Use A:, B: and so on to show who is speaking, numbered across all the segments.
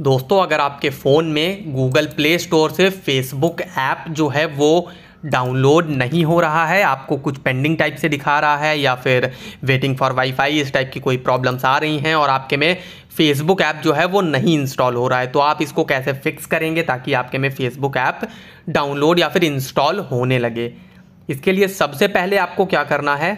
A: दोस्तों अगर आपके फ़ोन में गूगल प्ले स्टोर से फेसबुक ऐप जो है वो डाउनलोड नहीं हो रहा है आपको कुछ पेंडिंग टाइप से दिखा रहा है या फिर वेटिंग फॉर वाईफाई इस टाइप की कोई प्रॉब्लम्स आ रही हैं और आपके में फेसबुक ऐप जो है वो नहीं इंस्टॉल हो रहा है तो आप इसको कैसे फिक्स करेंगे ताकि आपके में फेसबुक ऐप डाउनलोड या फिर इंस्टॉल होने लगे इसके लिए सबसे पहले आपको क्या करना है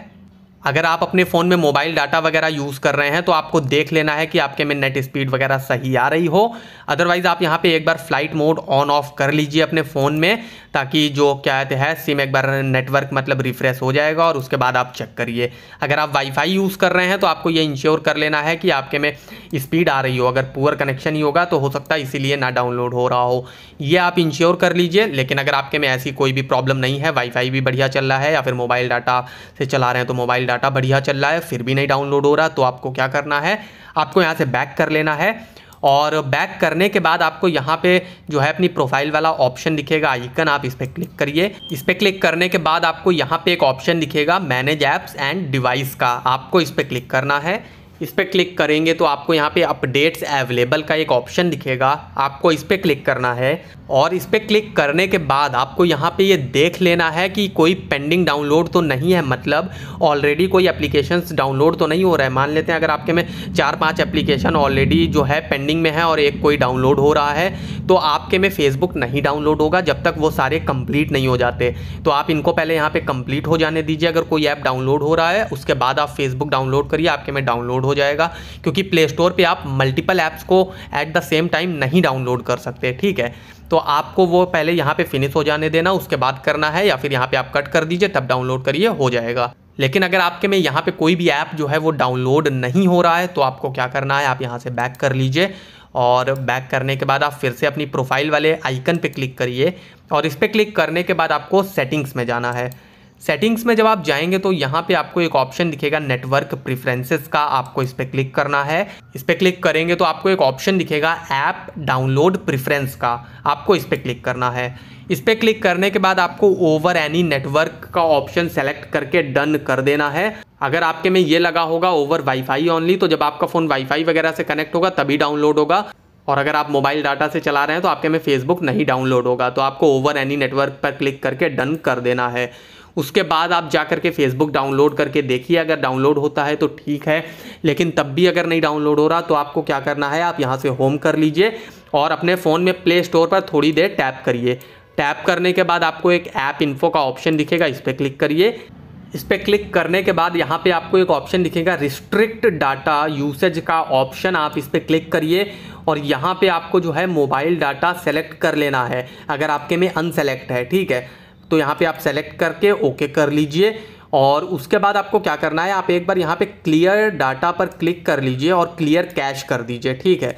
A: अगर आप अपने फ़ोन में मोबाइल डाटा वगैरह यूज़ कर रहे हैं तो आपको देख लेना है कि आपके में नेट स्पीड वगैरह सही आ रही हो अदरवाइज़ आप यहाँ पे एक बार फ्लाइट मोड ऑन ऑफ कर लीजिए अपने फ़ोन में ताकि जो क्या कहते हैं सिम एक बार नेटवर्क मतलब रिफ्रेश हो जाएगा और उसके बाद आप चेक करिए अगर आप वाईफाई यूज़ कर रहे हैं तो आपको ये इंश्योर कर लेना है कि आपके में स्पीड आ रही हो अगर पुअर कनेक्शन ही होगा तो हो सकता है इसीलिए ना डाउनलोड हो रहा हो ये आप इंश्योर कर लीजिए लेकिन अगर आपके में ऐसी कोई भी प्रॉब्लम नहीं है वाईफाई भी बढ़िया चल रहा है या फिर मोबाइल डाटा से चला रहे हैं तो मोबाइल डाटा बढ़िया चल रहा है फिर भी नहीं डाउनलोड हो रहा तो आपको क्या करना है आपको यहाँ से बैक कर लेना है और बैक करने के बाद आपको यहाँ पे जो है अपनी प्रोफाइल वाला ऑप्शन दिखेगा आइकन आप इस पर क्लिक करिए इस पर क्लिक करने के बाद आपको यहाँ पे एक ऑप्शन दिखेगा मैनेज ऐप्स एंड डिवाइस का आपको इस पर क्लिक करना है इस पर क्लिक करेंगे तो आपको यहाँ पे अपडेट्स अवेलेबल का एक ऑप्शन दिखेगा आपको इस पर क्लिक करना है और इस पर क्लिक करने के बाद आपको यहाँ पे ये देख लेना है कि कोई पेंडिंग डाउनलोड तो नहीं है मतलब ऑलरेडी कोई एप्लीकेशंस डाउनलोड तो नहीं हो रहा है मान लेते हैं अगर आपके में चार पांच एप्लीकेशन ऑलरेडी जो है पेंडिंग में है और एक कोई डाउनलोड हो रहा है तो आपके में फेसबुक नहीं डाउनलोड होगा जब तक वो सारे कंप्लीट नहीं हो जाते तो आप इनको पहले यहाँ पर कंप्लीट हो जाने दीजिए अगर कोई ऐप डाउनलोड हो रहा है उसके बाद आप फेसबुक डाउनलोड करिए आपके में डाउनलोड हो जाएगा क्योंकि प्ले स्टोर पर आप मल्टीपल ऐप्स को एट द सेम टाइम नहीं डाउनलोड कर सकते ठीक है तो आपको वो पहले यहाँ पे फिनिश हो जाने देना उसके बाद करना है या फिर यहाँ पे आप कट कर दीजिए तब डाउनलोड करिए हो जाएगा लेकिन अगर आपके में यहाँ पे कोई भी ऐप जो है वो डाउनलोड नहीं हो रहा है तो आपको क्या करना है आप यहाँ से बैक कर लीजिए और बैक करने के बाद आप फिर से अपनी प्रोफाइल वाले आइकन पे क्लिक करिए और इस पर क्लिक करने के बाद आपको सेटिंग्स में जाना है सेटिंग्स में जब आप जाएंगे तो यहाँ पे आपको एक ऑप्शन दिखेगा नेटवर्क प्रिफ्रेंसेस का आपको इस पर क्लिक करना है इस पर क्लिक करेंगे तो आपको एक ऑप्शन दिखेगा ऐप डाउनलोड प्रिफ्रेंस का आपको इस पर क्लिक करना है इस पर क्लिक करने के बाद आपको ओवर एनी नेटवर्क का ऑप्शन सेलेक्ट करके डन कर देना है अगर आपके में ये लगा होगा ओवर वाईफाई ओनली तो जब आपका फ़ोन वाईफाई वगैरह से कनेक्ट होगा तभी डाउनलोड होगा और अगर आप मोबाइल डाटा से चला रहे हैं तो आपके में फेसबुक नहीं डाउनलोड होगा तो आपको ओवर एनी नेटवर्क पर क्लिक करके डन कर देना है उसके बाद आप जा करके फेसबुक डाउनलोड करके देखिए अगर डाउनलोड होता है तो ठीक है लेकिन तब भी अगर नहीं डाउनलोड हो रहा तो आपको क्या करना है आप यहाँ से होम कर लीजिए और अपने फ़ोन में प्ले स्टोर पर थोड़ी देर टैप करिए टैप करने के बाद आपको एक ऐप इन्फो का ऑप्शन दिखेगा इस पर क्लिक करिए इस पर क्लिक करने के बाद यहाँ पे आपको एक ऑप्शन दिखेगा रिस्ट्रिक्ट डाटा यूसेज का ऑप्शन आप इस पर क्लिक करिए और यहाँ पे आपको जो है मोबाइल डाटा सेलेक्ट कर लेना है अगर आपके में अनसेलेक्ट है ठीक है तो यहाँ पे आप सेलेक्ट करके ओके कर लीजिए और उसके बाद आपको क्या करना है आप एक बार यहाँ पे क्लियर डाटा पर क्लिक कर लीजिए और क्लियर कैश कर दीजिए ठीक है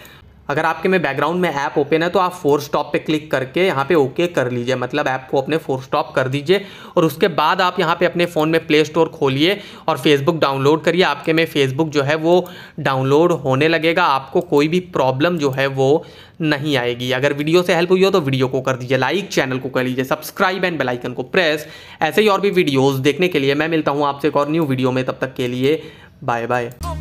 A: अगर आपके में बैकग्राउंड में ऐप ओपन है तो आप फोर स्टॉप पे क्लिक करके यहाँ पे ओके कर लीजिए मतलब ऐप को अपने फोर स्टॉप कर दीजिए और उसके बाद आप यहाँ पे अपने फ़ोन में प्ले स्टोर खोलिए और फेसबुक डाउनलोड करिए आपके में फेसबुक जो है वो डाउनलोड होने लगेगा आपको कोई भी प्रॉब्लम जो है वो नहीं आएगी अगर वीडियो से हेल्प हुई हो तो वीडियो को कर दीजिए लाइक चैनल को कर लीजिए सब्सक्राइब एंड बेलाइकन को प्रेस ऐसे ही और भी वीडियोज़ देखने के लिए मैं मिलता हूँ आपसे एक और न्यू वीडियो में तब तक के लिए बाय बाय